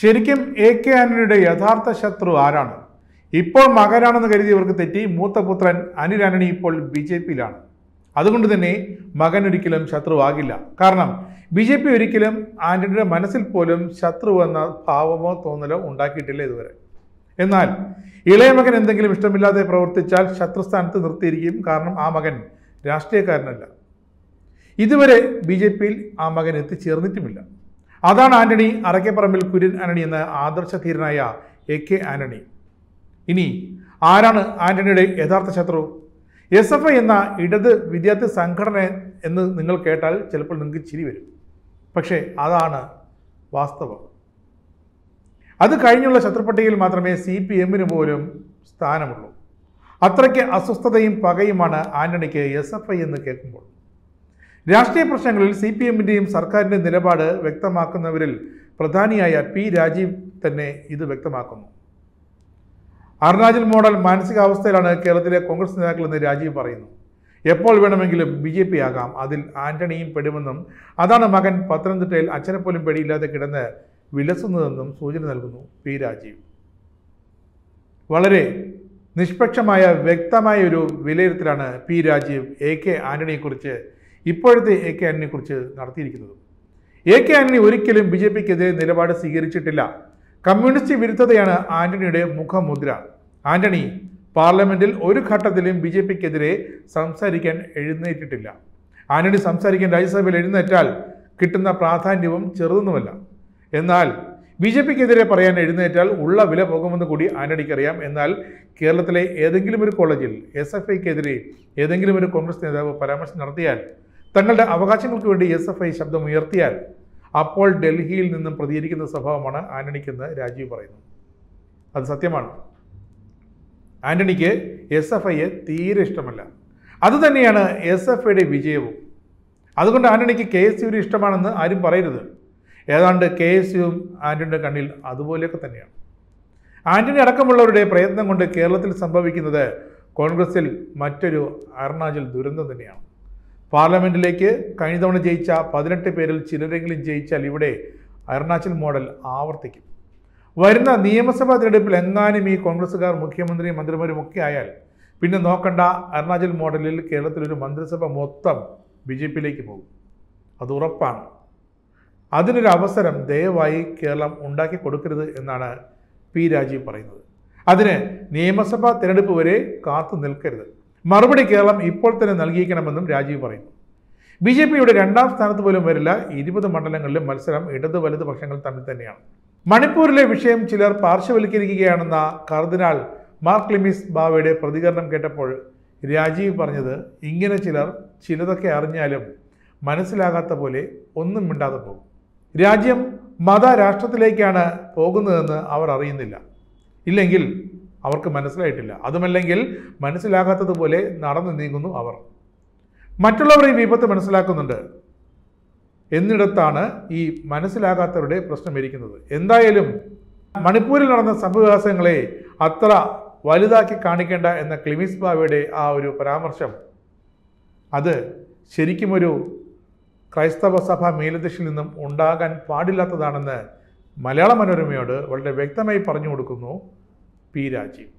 ശരിക്കും A K ആന്റണിയുടെ യഥാർത്ഥ ശത്രു ആരാണ് ഇപ്പോൾ മകനാണെന്ന് കരുതി ഇവർക്ക് തെറ്റി മൂത്ത പുത്രൻ അനിൽ ആന്റണി ഇപ്പോൾ ബി ജെ പിയിലാണ് അതുകൊണ്ട് തന്നെ മകൻ ഒരിക്കലും ശത്രുവാകില്ല കാരണം ബി ജെ പി ഒരിക്കലും ആന്റണിയുടെ മനസ്സിൽ പോലും ശത്രു എന്ന ഭാവമോ തോന്നലോ ഉണ്ടാക്കിയിട്ടില്ല ഇതുവരെ എന്നാൽ ഇളയ മകൻ എന്തെങ്കിലും ഇഷ്ടമില്ലാതെ പ്രവർത്തിച്ചാൽ ശത്രുസ്ഥാനത്ത് നിർത്തിയിരിക്കും കാരണം ആ മകൻ രാഷ്ട്രീയക്കാരനല്ല ഇതുവരെ ബി ജെ പിയിൽ ആ മകൻ എത്തിച്ചേർന്നിട്ടുമില്ല അതാണ് ആന്റണി അറക്കപ്പറമ്പിൽ കുര്യൻ ആന്റണി എന്ന ആദർശധീരനായ എ കെ ആന്റണി ഇനി ആരാണ് ആന്റണിയുടെ യഥാർത്ഥ ശത്രു എസ് എഫ് ഐ എന്ന ഇടത് വിദ്യാർത്ഥി സംഘടന എന്ന് നിങ്ങൾ കേട്ടാൽ ചിലപ്പോൾ നിങ്ങൾക്ക് ചിരി വരും പക്ഷേ അതാണ് വാസ്തവം അത് കഴിഞ്ഞുള്ള ശത്രുപട്ടികയിൽ മാത്രമേ സി പി എമ്മിന് പോലും സ്ഥാനമുള്ളൂ അത്രയ്ക്ക് അസ്വസ്ഥതയും പകയുമാണ് ആന്റണിക്ക് എസ് എഫ് ഐ എന്ന് കേൾക്കുമ്പോൾ രാഷ്ട്രീയ പ്രശ്നങ്ങളിൽ സി പി എമ്മിൻ്റെയും സർക്കാരിൻ്റെ നിലപാട് വ്യക്തമാക്കുന്നവരിൽ പ്രധാനിയായ പി രാജീവ് തന്നെ ഇത് വ്യക്തമാക്കുന്നു അരുണാചൽ മോഡൽ മാനസികാവസ്ഥയിലാണ് കേരളത്തിലെ കോൺഗ്രസ് നേതാക്കളെന്ന് രാജീവ് പറയുന്നു എപ്പോൾ വേണമെങ്കിലും ബി ജെ പി ആകാം അതിൽ ആന്റണിയും പെടുമെന്നും അതാണ് മകൻ പത്തനംതിട്ടയിൽ അച്ഛനെ പോലും പേടിയില്ലാതെ കിടന്ന് വിലസുന്നതെന്നും സൂചന നൽകുന്നു പി രാജീവ് വളരെ നിഷ്പക്ഷമായ വ്യക്തമായ ഒരു വിലയിരുത്തലാണ് പി രാജീവ് എ കെ ആന്റണിയെക്കുറിച്ച് ഇപ്പോഴത്തെ എ കെ ആന്റണിയെ കുറിച്ച് നടത്തിയിരിക്കുന്നത് എ കെ ആന്റണി ഒരിക്കലും ബി ജെ പിക്കെതിരെ നിലപാട് സ്വീകരിച്ചിട്ടില്ല കമ്മ്യൂണിസ്റ്റ് വിരുദ്ധതയാണ് ആന്റണിയുടെ മുഖമുദ്ര ആന്റണി പാർലമെന്റിൽ ഒരു ഘട്ടത്തിലും ബി ജെ പിക്കെതിരെ സംസാരിക്കാൻ എഴുന്നേറ്റിട്ടില്ല ആന്റണി സംസാരിക്കാൻ രാജ്യസഭയിൽ എഴുന്നേറ്റാൽ കിട്ടുന്ന പ്രാധാന്യവും ചെറുതൊന്നുമല്ല എന്നാൽ ബി ജെ പിക്കെതിരെ പറയാൻ എഴുന്നേറ്റാൽ ഉള്ള വില പോകുമെന്ന് കൂടി ആന്റണിക്കറിയാം എന്നാൽ കേരളത്തിലെ ഏതെങ്കിലും ഒരു കോളേജിൽ എസ് എഫ് ഐക്കെതിരെ ഏതെങ്കിലും ഒരു കോൺഗ്രസ് നേതാവ് പരാമർശം നടത്തിയാൽ തങ്ങളുടെ അവകാശങ്ങൾക്ക് വേണ്ടി എസ് എഫ് ഐ ശബ്ദം ഉയർത്തിയാൽ അപ്പോൾ ഡൽഹിയിൽ നിന്നും പ്രതികരിക്കുന്ന സ്വഭാവമാണ് ആന്റണിക്കെന്ന് രാജീവ് പറയുന്നു അത് സത്യമാണ് ആന്റണിക്ക് എസ് എഫ് ഐയെ തീരെ ഇഷ്ടമല്ല അതുതന്നെയാണ് എസ് എഫ് ഐയുടെ വിജയവും അതുകൊണ്ട് ആന്റണിക്ക് കെ എസ് യുവിന് ഇഷ്ടമാണെന്ന് ആരും പറയരുത് ഏതാണ്ട് കെ എസ് യുവും ആന്റണിയുടെ കണ്ണിൽ അതുപോലെയൊക്കെ തന്നെയാണ് ആന്റണി അടക്കമുള്ളവരുടെ പ്രയത്നം കൊണ്ട് കേരളത്തിൽ സംഭവിക്കുന്നത് കോൺഗ്രസിൽ മറ്റൊരു അരുണാചൽ ദുരന്തം തന്നെയാണ് പാർലമെൻറ്റിലേക്ക് കഴിഞ്ഞ തവണ ജയിച്ച പതിനെട്ട് പേരിൽ ചിലരെങ്കിലും ജയിച്ചാൽ ഇവിടെ അരുണാചൽ മോഡൽ ആവർത്തിക്കും വരുന്ന നിയമസഭാ തിരഞ്ഞെടുപ്പിൽ എങ്ങാനും ഈ കോൺഗ്രസ്സുകാർ മുഖ്യമന്ത്രിയും മന്ത്രിമാരും ഒക്കെ ആയാൽ പിന്നെ നോക്കണ്ട അരുണാചൽ മോഡലിൽ കേരളത്തിലൊരു മന്ത്രിസഭ മൊത്തം ബി ജെ പിയിലേക്ക് പോകും അത് ഉറപ്പാണ് അതിനൊരു അവസരം ദയവായി കേരളം ഉണ്ടാക്കി കൊടുക്കരുത് എന്നാണ് പി രാജീവ് പറയുന്നത് അതിന് നിയമസഭാ തിരഞ്ഞെടുപ്പ് വരെ കാത്തു നിൽക്കരുത് മറുപടി കേരളം ഇപ്പോൾ തന്നെ നൽകിയിരിക്കണമെന്നും രാജീവ് പറയുന്നു ബി ജെ പിയുടെ രണ്ടാം സ്ഥാനത്ത് പോലും വരില്ല ഇരുപത് മണ്ഡലങ്ങളിലും മത്സരം ഇടത് വലത് പക്ഷങ്ങൾ തമ്മിൽ തന്നെയാണ് മണിപ്പൂരിലെ വിഷയം ചിലർ പാർശ്വവൽക്കരിക്കുകയാണെന്ന കർദിനാൾ മാർക്ക് ലിമിസ് ബാവയുടെ പ്രതികരണം കേട്ടപ്പോൾ രാജീവ് പറഞ്ഞത് ഇങ്ങനെ ചിലർ ചിലതൊക്കെ അറിഞ്ഞാലും മനസ്സിലാകാത്ത പോലെ ഒന്നും മിണ്ടാതെ പോകും രാജ്യം മതരാഷ്ട്രത്തിലേക്കാണ് പോകുന്നതെന്ന് അവർ അറിയുന്നില്ല ഇല്ലെങ്കിൽ അവർക്ക് മനസ്സിലായിട്ടില്ല അതുമല്ലെങ്കിൽ മനസ്സിലാകാത്തതുപോലെ നടന്നു നീങ്ങുന്നു അവർ മറ്റുള്ളവർ ഈ വിപത്ത് മനസ്സിലാക്കുന്നുണ്ട് എന്നിടത്താണ് ഈ മനസ്സിലാകാത്തവരുടെ പ്രശ്നം ഇരിക്കുന്നത് എന്തായാലും മണിപ്പൂരിൽ നടന്ന സംഭവവികാസങ്ങളെ അത്ര വലുതാക്കി കാണിക്കേണ്ട എന്ന ക്ലിമിസ് ബാബയുടെ ആ ഒരു പരാമർശം അത് ശരിക്കും ഒരു ക്രൈസ്തവ സഭ മേലധ്യക്ഷിൽ നിന്നും ഉണ്ടാകാൻ പാടില്ലാത്തതാണെന്ന് മലയാള മനോരമയോട് വളരെ വ്യക്തമായി പറഞ്ഞു കൊടുക്കുന്നു പി രാജീവ്